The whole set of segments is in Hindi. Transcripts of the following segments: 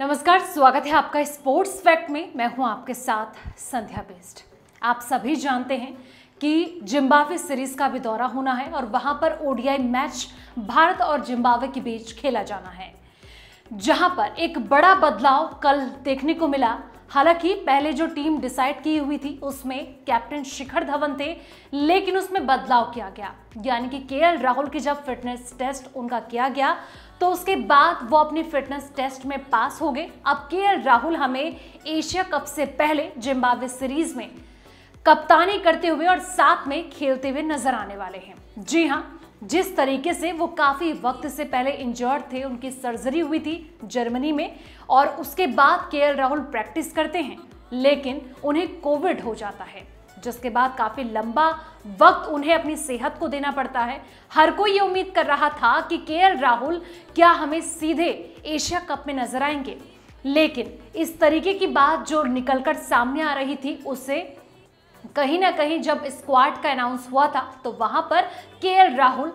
नमस्कार स्वागत है आपका स्पोर्ट्स फैक्ट में मैं हूं आपके साथ संध्या बेस्ट आप सभी जानते हैं कि जिम्बाब्वे सीरीज का भी दौरा होना है और वहां पर ओडीआई मैच भारत और जिम्बाब्वे के बीच खेला जाना है जहां पर एक बड़ा बदलाव कल देखने को मिला हालांकि पहले जो टीम डिसाइड की हुई थी उसमें कैप्टन शिखर धवन थे लेकिन उसमें बदलाव किया गया यानी कि के राहुल की जब फिटनेस टेस्ट उनका किया गया तो उसके बाद वो अपनी फिटनेस टेस्ट में पास हो गए अब के राहुल हमें एशिया कप से पहले जिम्बाब्वे सीरीज में कप्तानी करते हुए और साथ में खेलते हुए नजर आने वाले हैं जी हाँ जिस तरीके से वो काफ़ी वक्त से पहले इंजर्ड थे उनकी सर्जरी हुई थी जर्मनी में और उसके बाद के राहुल प्रैक्टिस करते हैं लेकिन उन्हें कोविड हो जाता है जिसके बाद काफ़ी लंबा वक्त उन्हें अपनी सेहत को देना पड़ता है हर कोई ये उम्मीद कर रहा था कि के राहुल क्या हमें सीधे एशिया कप में नजर आएंगे लेकिन इस तरीके की बात जो निकलकर सामने आ रही थी उसे कहीं ना कहीं जब स्क्वाड का अनाउंस हुआ था तो वहां पर के राहुल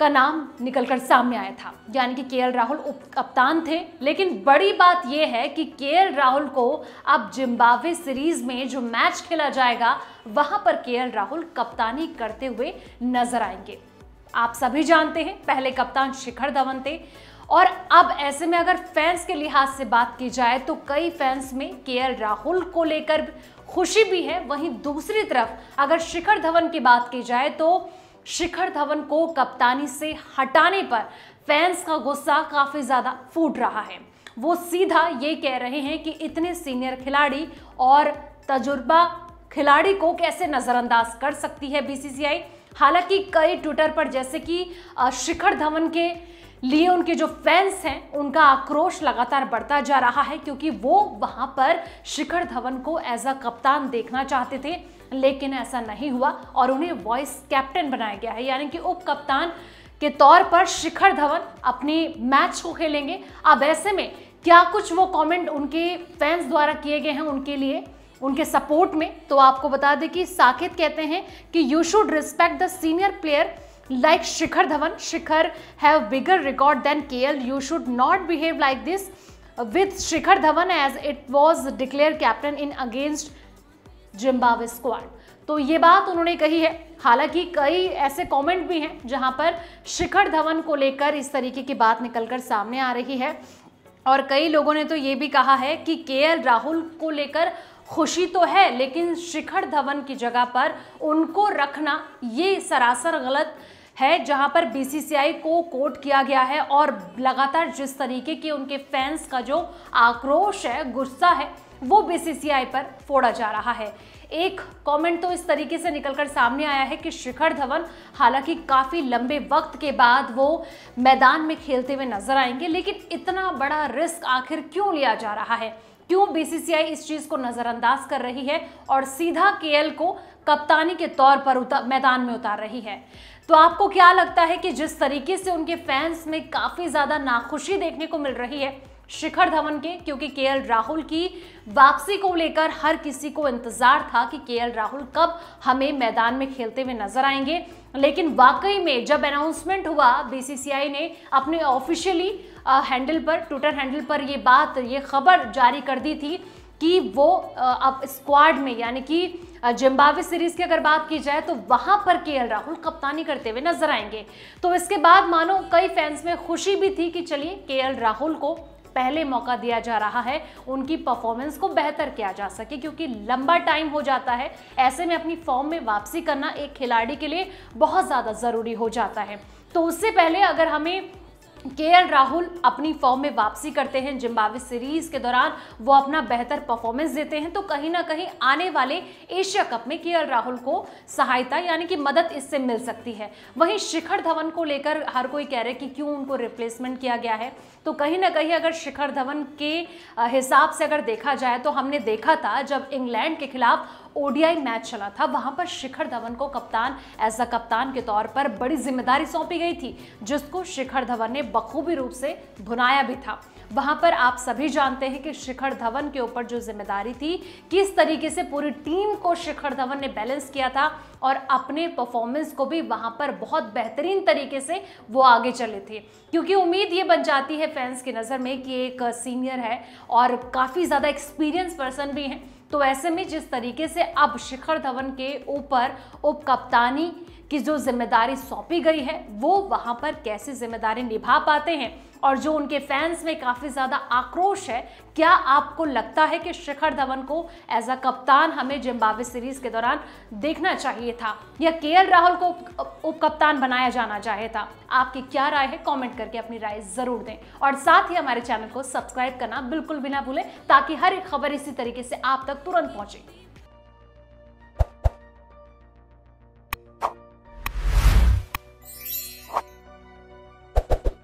का नाम निकलकर सामने आया था यानी कि के राहुल उप कप्तान थे लेकिन बड़ी बात यह है कि के राहुल को अब जिम्बावे सीरीज़ में जो मैच खेला जाएगा वहां पर के राहुल कप्तानी करते हुए नजर आएंगे आप सभी जानते हैं पहले कप्तान शिखर धवन थे और अब ऐसे में अगर फैंस के लिहाज से बात की जाए तो कई फैंस में के राहुल को लेकर खुशी भी है वहीं दूसरी तरफ अगर शिखर धवन की बात की जाए तो शिखर धवन को कप्तानी से हटाने पर फैंस का गुस्सा काफ़ी ज़्यादा फूट रहा है वो सीधा ये कह रहे हैं कि इतने सीनियर खिलाड़ी और तजुर्बा खिलाड़ी को कैसे नज़रअंदाज कर सकती है बीसीसीआई हालांकि कई ट्विटर पर जैसे कि शिखर धवन के लिए उनके जो फैंस हैं उनका आक्रोश लगातार बढ़ता जा रहा है क्योंकि वो वहां पर शिखर धवन को एज अ कप्तान देखना चाहते थे लेकिन ऐसा नहीं हुआ और उन्हें वॉइस कैप्टन बनाया गया है यानी कि उप कप्तान के तौर पर शिखर धवन अपने मैच को खेलेंगे अब ऐसे में क्या कुछ वो कमेंट उनके फैंस द्वारा किए गए हैं उनके लिए उनके सपोर्ट में तो आपको बता दें कि साकेत कहते हैं कि you should respect the senior player like Shikhar Dhawan Shikhar have bigger record than K L you should not behave like this with Shikhar Dhawan as it was declare captain in against Zimbabwe squad तो ये बात उन्होंने कही है हालांकि कई ऐसे कमेंट भी हैं जहां पर शिखर धवन को लेकर इस तरीके की बात निकलकर सामने आ रही है और कई लोगों ने तो ये भी कहा है कि के राहुल को लेकर खुशी तो है लेकिन शिखर धवन की जगह पर उनको रखना ये सरासर गलत है जहां पर बीसीसीआई को कोट किया गया है और लगातार जिस तरीके के उनके फैंस का जो आक्रोश है गुस्सा है वो बीसीसीआई पर फोड़ा जा रहा है एक कमेंट तो इस तरीके से निकलकर सामने आया है कि शिखर धवन हालांकि काफ़ी लंबे वक्त के बाद वो मैदान में खेलते हुए नजर आएंगे लेकिन इतना बड़ा रिस्क आखिर क्यों लिया जा रहा है क्यों बीसीसीआई इस चीज़ को नज़रअंदाज कर रही है और सीधा केएल को कप्तानी के तौर पर मैदान में उतार रही है तो आपको क्या लगता है कि जिस तरीके से उनके फैंस में काफ़ी ज़्यादा नाखुशी देखने को मिल रही है शिखर धवन के क्योंकि के राहुल की वापसी को लेकर हर किसी को इंतज़ार था कि के राहुल कब हमें मैदान में खेलते हुए नजर आएंगे लेकिन वाकई में जब अनाउंसमेंट हुआ बीसीसीआई ने अपने ऑफिशियली हैंडल पर ट्विटर हैंडल पर ये बात ये खबर जारी कर दी थी कि वो अब स्क्वाड में यानी कि जिम्बावे सीरीज की अगर बात की जाए तो वहां पर के राहुल कप्तानी करते हुए नजर आएंगे तो इसके बाद मानो कई फैंस में खुशी भी थी कि चलिए के राहुल को पहले मौका दिया जा रहा है उनकी परफॉर्मेंस को बेहतर किया जा सके क्योंकि लंबा टाइम हो जाता है ऐसे में अपनी फॉर्म में वापसी करना एक खिलाड़ी के लिए बहुत ज़्यादा ज़रूरी हो जाता है तो उससे पहले अगर हमें के राहुल अपनी फॉर्म में वापसी करते हैं जिम्बाब्वे सीरीज के दौरान वो अपना बेहतर परफॉर्मेंस देते हैं तो कहीं ना कहीं आने वाले एशिया कप में के राहुल को सहायता यानी कि मदद इससे मिल सकती है वहीं शिखर धवन को लेकर हर कोई कह रहे कि क्यों उनको रिप्लेसमेंट किया गया है तो कहीं ना कहीं अगर शिखर धवन के हिसाब से अगर देखा जाए तो हमने देखा था जब इंग्लैंड के खिलाफ ओडीआई मैच चला था वहां पर शिखर धवन को कप्तान एज अ कप्तान के तौर पर बड़ी जिम्मेदारी सौंपी गई थी जिसको शिखर धवन ने बखूबी रूप से भुनाया भी था वहां पर आप सभी जानते हैं कि शिखर धवन के ऊपर जो जिम्मेदारी थी किस तरीके से पूरी टीम को शिखर धवन ने बैलेंस किया था और अपने परफॉर्मेंस को भी वहां पर बहुत बेहतरीन तरीके से वो आगे चले थे क्योंकि उम्मीद ये बन जाती है फैंस की नज़र में कि एक सीनियर है और काफ़ी ज़्यादा एक्सपीरियंस पर्सन भी हैं तो ऐसे में जिस तरीके से अब शिखर धवन के ऊपर उप कप्तानी की जो जिम्मेदारी सौंपी गई है वो वहां पर कैसे जिम्मेदारी निभा पाते हैं और जो उनके फैंस में काफ़ी ज़्यादा आक्रोश है क्या आपको लगता है कि शिखर धवन को एज अ कप्तान हमें जिम्बावे सीरीज़ के दौरान देखना चाहिए था या के राहुल को उप कप्तान बनाया जाना चाहिए था आपकी क्या राय है कमेंट करके अपनी राय ज़रूर दें और साथ ही हमारे चैनल को सब्सक्राइब करना बिल्कुल भी ना भूलें ताकि हर एक खबर इसी तरीके से आप तक तुरंत पहुंचे